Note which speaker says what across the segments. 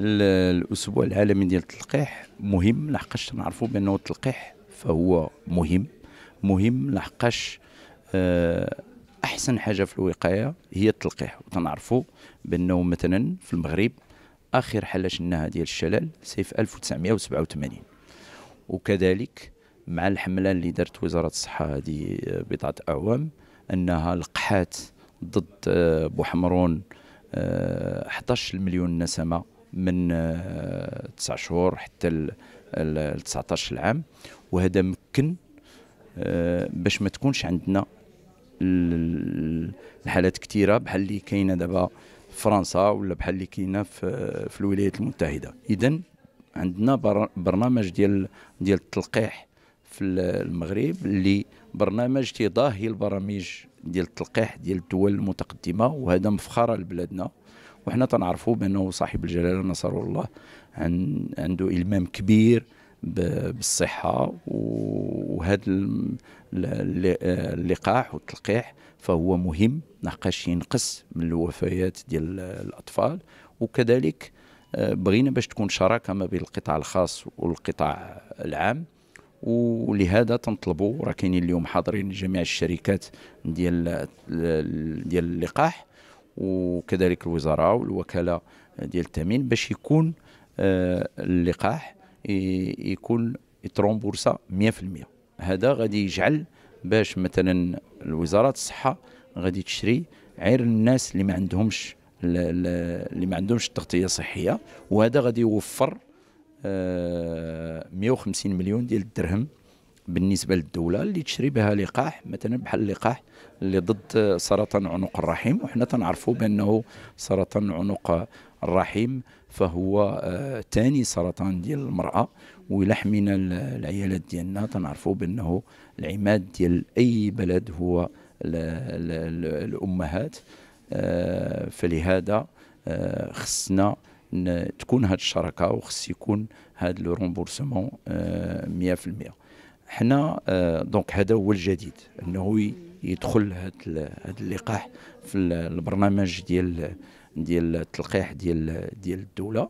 Speaker 1: الاسبوع العالمي ديال التلقيح مهم لحقاش نعرفوا بانه التلقيح فهو مهم مهم لحقاش آه، احسن حاجه في الوقايه هي التلقيح وتنعرفوا بانه مثلا في المغرب اخر حاله شناها ديال الشلل سيف 1987 وكذلك مع الحمله اللي دارت وزاره الصحه هذه آه، بضعه اعوام انها لقحات ضد آه، بوحمرون 11 مليون نسمه من 9 آه، شهور حتى ل 19 العام وهذا مكن آه، باش ما تكونش عندنا الحالات كثيره بحال اللي كاينه دابا في فرنسا ولا بحال اللي كاينه في, في الولايات المتحده اذا عندنا برنامج ديال ديال التلقيح في المغرب اللي برنامج تضاهي البرامج ديال التلقيح ديال الدول المتقدمه وهذا مفخره لبلادنا وحنا تنعرفوا بانه صاحب الجلاله نصره الله عنده المام كبير بالصحه وهذا اللقاح والتلقيح فهو مهم نقاش ينقص من الوفيات ديال الاطفال وكذلك آه، بغينا باش تكون شراكه ما بين القطاع الخاص والقطاع العام ولهذا تنطلبوا راه كاينين اليوم حاضرين جميع الشركات ديال ديال اللقاح وكذلك الوزاره والوكاله ديال التامين باش يكون آه، اللقاح يكون ترومبورسا 100% هذا غادي يجعل باش مثلا الوزاره الصحه غادي تشري غير الناس اللي ما عندهمش اللي ما عندهمش التغطيه الصحيه وهذا غادي يوفر 150 آه، مليون ديال الدرهم بالنسبه للدوله اللي تشري بها لقاح مثلا بحال اللقاح اللي ضد سرطان عنق الرحم وحنا تنعرفوا بانه سرطان عنق الرحم فهو ثاني آه، سرطان ديال المراه ولا حمينا العيالات ديالنا تنعرفوا بانه العماد ديال اي بلد هو الامهات آه، فلهذا آه، خصنا تكون هاد الشراكه وخص يكون هاد لو رومبورسمون 100% حنا آه، دونك هذا هو الجديد انه يدخل هذا اللقاح في البرنامج ديال ديال التلقيح ديال ديال الدوله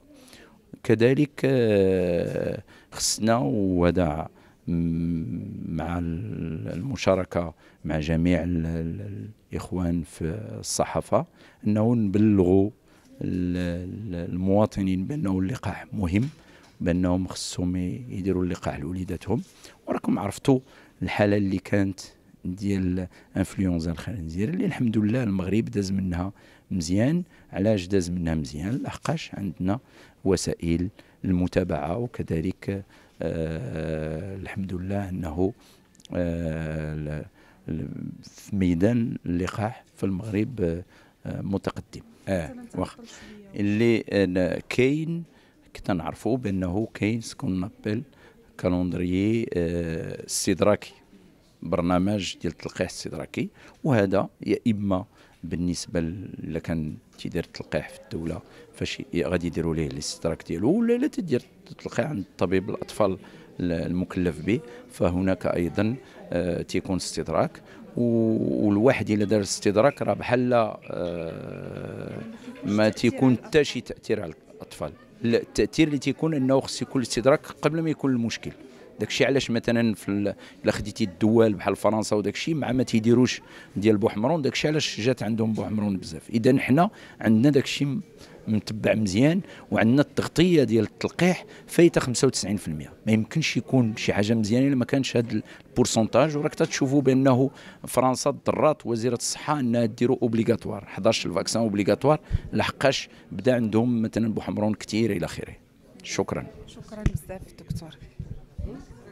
Speaker 1: كذلك آه، خصنا وهذا مع المشاركه مع جميع الاخوان في الصحافه انه نبلغوا المواطنين بانه اللقاح مهم بانهم خصهم يديروا اللقاح لوليداتهم وراكم عرفتوا الحاله اللي كانت ديال انفلونزا الخنزير اللي الحمد لله المغرب داز منها مزيان علاش داز منها مزيان لحقاش عندنا وسائل المتابعه وكذلك آه الحمد لله انه آه في ميدان اللقاح في المغرب آه متقدم اه واخ اللي آه، كاين كنعرفوا بانه كاين سكون نابل كالوندري استدراكي آه، برنامج ديال التلقيح الاستدراكي وهذا يا اما بالنسبه الا كان تيدير التلقيح في الدوله فاش غادي يديروا ليه الاستدراك ديالو ولا لا تدير التلقيح عند طبيب الاطفال المكلف به فهناك ايضا آه، تيكون استدراك والواحد الا دار استدراك راه بحال آه، ما تيكون حتى شي تاثير على الاطفال التاثير اللي تيكون انه خص يكون الاستدراك قبل ما يكون المشكل داكشي علاش مثلا في الا خديتي الدول بحال فرنسا وداكشي مع ما تيديروش ديال بوحمرون داكشي علاش جات عندهم بوحمرون بزاف اذا حنا عندنا داكشي متبع مزيان وعندنا التغطيه ديال التلقيح فايته 95% ما يمكنش يكون شي حاجه مزيانه الا ما كانش هذا البورسونتاج وراك تشوفوا بانه فرنسا ضرات وزيره الصحه انها ديروا اوبليغاتوار 11 الفاكسان اوبليغاتوار لحقاش بدا عندهم مثلا بوحمرون كثير الى اخره شكرا شكرا بزاف دكتور